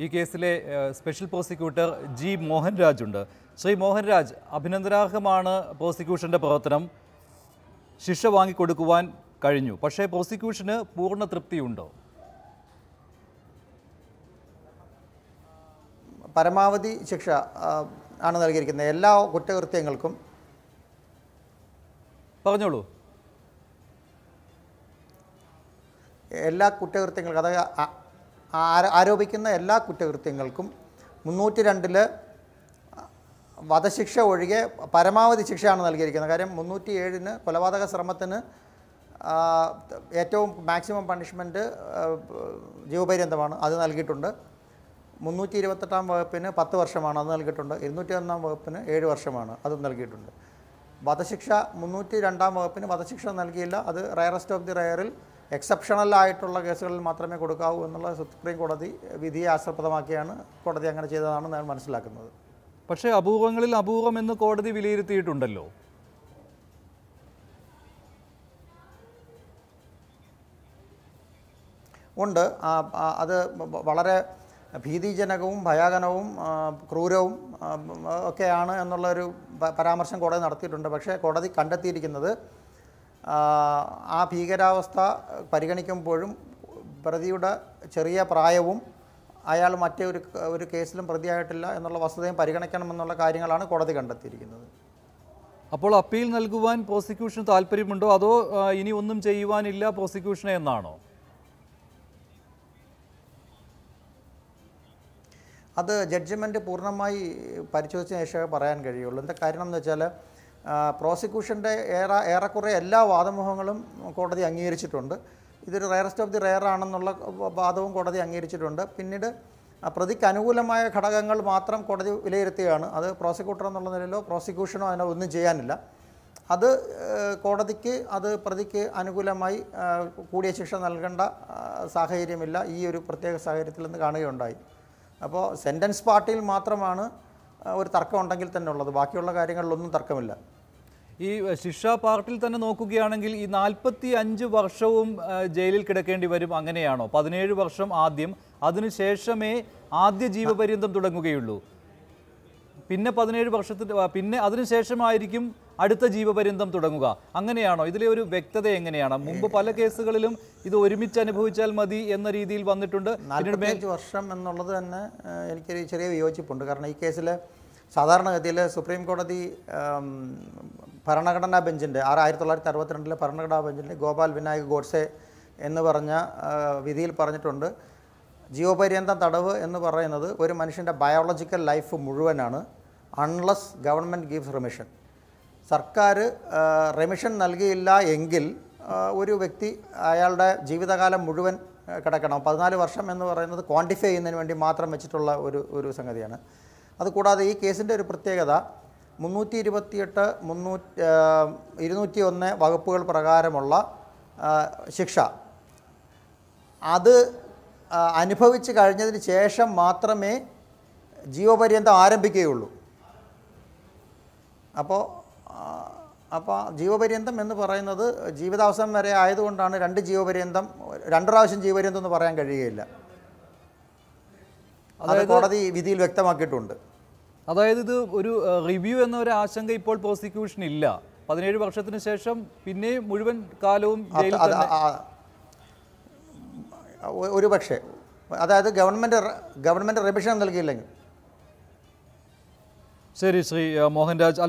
ഈ കേസിലെ special prosecutor G Mohan രാജുണ്ട് ശ്രീ മോഹൻ രാജ് അഭിനന്ദനാർഹമാണ് പ്രോസിക്യൂഷൻ്റെ പ്രവർത്തനം ശിക്ഷ വാങ്ങിക്കൊടുക്കുവാൻ കഴിഞ്ഞു പക്ഷേ പ്രോസിക്യൂഷന് പൂർണ്ണ തൃപ്തിയുണ്ടോ പരമാവധി ശിക്ഷ ആണ് നൽകിയിരിക്കുന്നത് എല്ലാ കുറ്റകൃത്യങ്ങൾക്കും പറഞ്ഞോളൂ എല്ലാ കുറ്റകൃത്യങ്ങൾക്കും അതായത് ആരോപിക്കുന്ന എല്ലാ കുറ്റകൃത്യങ്ങൾക്കും മുന്നൂറ്റി രണ്ടിൽ വധശിക്ഷ ഒഴികെ പരമാവധി ശിക്ഷയാണ് നൽകിയിരിക്കുന്നത് കാര്യം മുന്നൂറ്റി ഏഴിന് കൊലപാതക ശ്രമത്തിന് ഏറ്റവും മാക്സിമം പണിഷ്മെൻറ്റ് ജീവപര്യന്തമാണ് അത് നൽകിയിട്ടുണ്ട് മുന്നൂറ്റി ഇരുപത്തെട്ടാം വകുപ്പിന് പത്ത് വർഷമാണ് അത് നൽകിയിട്ടുണ്ട് ഇരുന്നൂറ്റി ഒന്നാം വകുപ്പിന് ഏഴ് വർഷമാണ് അത് നൽകിയിട്ടുണ്ട് വധശിക്ഷ മുന്നൂറ്റി രണ്ടാം വകുപ്പിന് വധശിക്ഷ നൽകിയില്ല അത് റയറസ്റ്റ് ഓഫ് ദി റയറിൽ എക്സെപ്ഷണൽ ആയിട്ടുള്ള കേസുകളിൽ മാത്രമേ കൊടുക്കാവൂ എന്നുള്ള സുപ്രീം കോടതി വിധിയെ ആസ്പദമാക്കിയാണ് കോടതി അങ്ങനെ ചെയ്തതാണ് ഞാൻ മനസ്സിലാക്കുന്നത് പക്ഷേ അപൂർവങ്ങളിൽ അപൂർവം എന്ന് കോടതി വിലയിരുത്തിയിട്ടുണ്ടല്ലോ ഉണ്ട് അത് വളരെ ഭീതിജനകവും ഭയാകനവും ക്രൂരവും ഒക്കെയാണ് എന്നുള്ളൊരു പരാമർശം കോടതി നടത്തിയിട്ടുണ്ട് പക്ഷേ കോടതി കണ്ടെത്തിയിരിക്കുന്നത് ആ ഭീകരാവസ്ഥ പരിഗണിക്കുമ്പോഴും പ്രതിയുടെ ചെറിയ പ്രായവും അയാൾ മറ്റേ ഒരു ഒരു കേസിലും പ്രതിയായിട്ടില്ല എന്നുള്ള വസ്തുതയും പരിഗണിക്കണമെന്നുള്ള കാര്യങ്ങളാണ് കോടതി കണ്ടെത്തിയിരിക്കുന്നത് അപ്പോൾ അപ്പീൽ നൽകുവാൻ പ്രോസിക്യൂഷന് താല്പര്യമുണ്ടോ അതോ ഇനി ഒന്നും ചെയ്യുവാനില്ല പ്രോസിക്യൂഷനെ എന്നാണോ അത് ജഡ്ജ്മെൻറ്റ് പൂർണ്ണമായി പരിശോധിച്ചതിന് ശേഷമേ പറയാൻ കഴിയുള്ളൂ എന്താ കാരണം എന്ന് വെച്ചാൽ പ്രോസിക്യൂഷൻ്റെ ഏറെ ഏറെക്കുറെ എല്ലാ വാദമുഖങ്ങളും കോടതി അംഗീകരിച്ചിട്ടുണ്ട് ഇതൊരു റയറസ്റ്റ് ഓഫ് ദി റയർ ആണെന്നുള്ള വാദവും കോടതി അംഗീകരിച്ചിട്ടുണ്ട് പിന്നീട് പ്രതിക്ക് അനുകൂലമായ ഘടകങ്ങൾ മാത്രം കോടതി വിലയിരുത്തുകയാണ് അത് പ്രോസിക്യൂട്ടർ എന്നുള്ള നിലയിലോ പ്രോസിക്യൂഷനോ അതിനോ ഒന്നും ചെയ്യാനില്ല അത് കോടതിക്ക് അത് പ്രതിക്ക് അനുകൂലമായി കൂടിയ ശിക്ഷ നൽകേണ്ട സാഹചര്യമില്ല ഈ ഒരു പ്രത്യേക സാഹചര്യത്തിൽ നിന്ന് കാണുകയുണ്ടായി അപ്പോൾ സെൻറ്റൻസ് പാർട്ടിയിൽ മാത്രമാണ് ഒരു തർക്കം ഉണ്ടെങ്കിൽ തന്നെ ഉള്ളത് ബാക്കിയുള്ള കാര്യങ്ങളിലൊന്നും തർക്കമില്ല ഈ ശിക്ഷാ പാർട്ടിൽ തന്നെ നോക്കുകയാണെങ്കിൽ ഈ നാൽപ്പത്തി അഞ്ച് വർഷവും ജയിലിൽ കിടക്കേണ്ടി വരും അങ്ങനെയാണോ പതിനേഴ് വർഷം ആദ്യം അതിനുശേഷമേ ആദ്യ ജീവപര്യന്തം തുടങ്ങുകയുള്ളൂ പിന്നെ പതിനേഴ് വർഷത്തിൽ പിന്നെ അതിനുശേഷമായിരിക്കും അടുത്ത ജീവപര്യന്തം തുടങ്ങുക അങ്ങനെയാണോ ഇതിലെ ഒരു വ്യക്തത എങ്ങനെയാണ് മുമ്പ് പല കേസുകളിലും ഇത് ഒരുമിച്ച് അനുഭവിച്ചാൽ മതി എന്ന രീതിയിൽ വന്നിട്ടുണ്ട് നാൽപ്പത്തിയഞ്ച് വർഷം എന്നുള്ളത് തന്നെ എനിക്കൊരു ചെറിയ വിയോജിപ്പുണ്ട് കാരണം ഈ കേസിൽ സാധാരണഗതിയിൽ സുപ്രീം കോടതി ഭരണഘടനാ ബെഞ്ചിൻ്റെ ആറ് ആയിരത്തി തൊള്ളായിരത്തി അറുപത്തിരണ്ടിലെ ഭരണഘടനാ ബെഞ്ചിൻ്റെ ഗോപാൽ വിനായക് ഗോഡ്സെ എന്ന് പറഞ്ഞ വിധിയിൽ പറഞ്ഞിട്ടുണ്ട് ജീവപര്യന്തം തടവ് എന്ന് പറയുന്നത് ഒരു മനുഷ്യൻ്റെ ബയോളജിക്കൽ ലൈഫ് മുഴുവനാണ് അൺലെസ് ഗവൺമെൻറ് ഗീവ്സ് റെമിഷൻ സർക്കാർ റെമിഷൻ നൽകിയില്ല എങ്കിൽ ഒരു വ്യക്തി അയാളുടെ ജീവിതകാലം മുഴുവൻ കിടക്കണം പതിനാല് വർഷം എന്ന് പറയുന്നത് ക്വാണ്ടിഫൈ ചെയ്യുന്നതിന് വേണ്ടി മാത്രം വെച്ചിട്ടുള്ള ഒരു ഒരു സംഗതിയാണ് അതുകൂടാതെ ഈ കേസിൻ്റെ ഒരു പ്രത്യേകത മുന്നൂറ്റി ഇരുപത്തിയെട്ട് മുന്നൂറ്റി ഇരുന്നൂറ്റി ഒന്ന് വകുപ്പുകൾ പ്രകാരമുള്ള ശിക്ഷ അത് അനുഭവിച്ച് കഴിഞ്ഞതിന് ശേഷം മാത്രമേ ജീവപര്യന്തം ആരംഭിക്കുകയുള്ളൂ അപ്പോൾ അപ്പോൾ ജീവപര്യന്തം എന്ന് പറയുന്നത് ജീവിതാവസാനം വരെ ആയതുകൊണ്ടാണ് രണ്ട് ജീവപര്യന്തം രണ്ട് പ്രാവശ്യം ജീവപര്യന്തം എന്ന് പറയാൻ കഴിയുകയില്ല അതായത് കോടതി വിധിയിൽ വ്യക്തമാക്കിയിട്ടുണ്ട് അതായത് ഇത് ഒരു റിവ്യൂ എന്ന ഒരു ആശങ്ക ഇപ്പോൾ പ്രോസിക്യൂഷൻ ഇല്ല പതിനേഴ് വർഷത്തിന് ശേഷം പിന്നെ മുഴുവൻ കാലവും ഒരു പക്ഷേ അതായത് ഗവൺമെൻറ് ഗവൺമെൻറ് റിവിഷൻ നൽകിയില്ലെങ്കിൽ ശരി ശ്രീ മോഹൻരാജ്